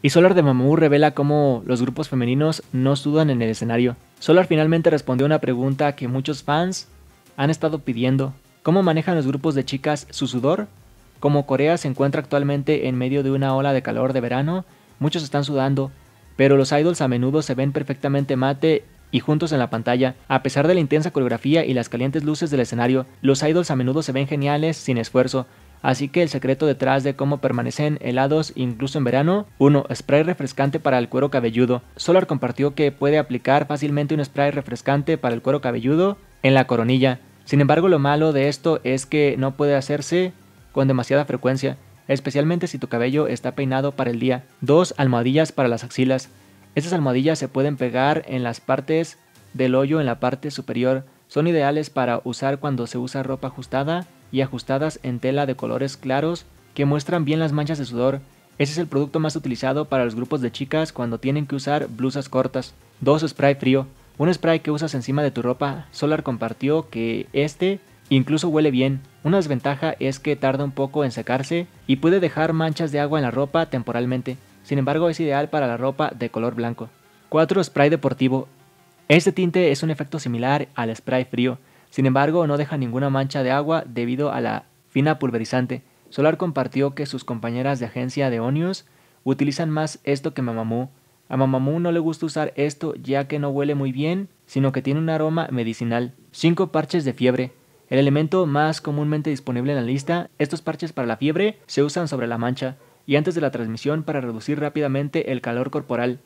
Y Solar de Mamamoo revela cómo los grupos femeninos no sudan en el escenario. Solar finalmente respondió a una pregunta que muchos fans han estado pidiendo. ¿Cómo manejan los grupos de chicas su sudor? Como Corea se encuentra actualmente en medio de una ola de calor de verano, muchos están sudando, pero los idols a menudo se ven perfectamente mate y juntos en la pantalla. A pesar de la intensa coreografía y las calientes luces del escenario, los idols a menudo se ven geniales sin esfuerzo. Así que el secreto detrás de cómo permanecen helados incluso en verano, 1. Spray refrescante para el cuero cabelludo. Solar compartió que puede aplicar fácilmente un spray refrescante para el cuero cabelludo en la coronilla. Sin embargo, lo malo de esto es que no puede hacerse con demasiada frecuencia, especialmente si tu cabello está peinado para el día. 2. Almohadillas para las axilas. Estas almohadillas se pueden pegar en las partes del hoyo en la parte superior. Son ideales para usar cuando se usa ropa ajustada y ajustadas en tela de colores claros que muestran bien las manchas de sudor. Ese es el producto más utilizado para los grupos de chicas cuando tienen que usar blusas cortas. 2. Spray frío. Un spray que usas encima de tu ropa. Solar compartió que este incluso huele bien. Una desventaja es que tarda un poco en secarse y puede dejar manchas de agua en la ropa temporalmente. Sin embargo, es ideal para la ropa de color blanco. 4. Spray deportivo. Este tinte es un efecto similar al spray frío, sin embargo, no deja ninguna mancha de agua debido a la fina pulverizante. Solar compartió que sus compañeras de agencia de Onius utilizan más esto que Mamamoo. A Mamamoo no le gusta usar esto ya que no huele muy bien, sino que tiene un aroma medicinal. 5 parches de fiebre. El elemento más comúnmente disponible en la lista, estos parches para la fiebre se usan sobre la mancha y antes de la transmisión para reducir rápidamente el calor corporal.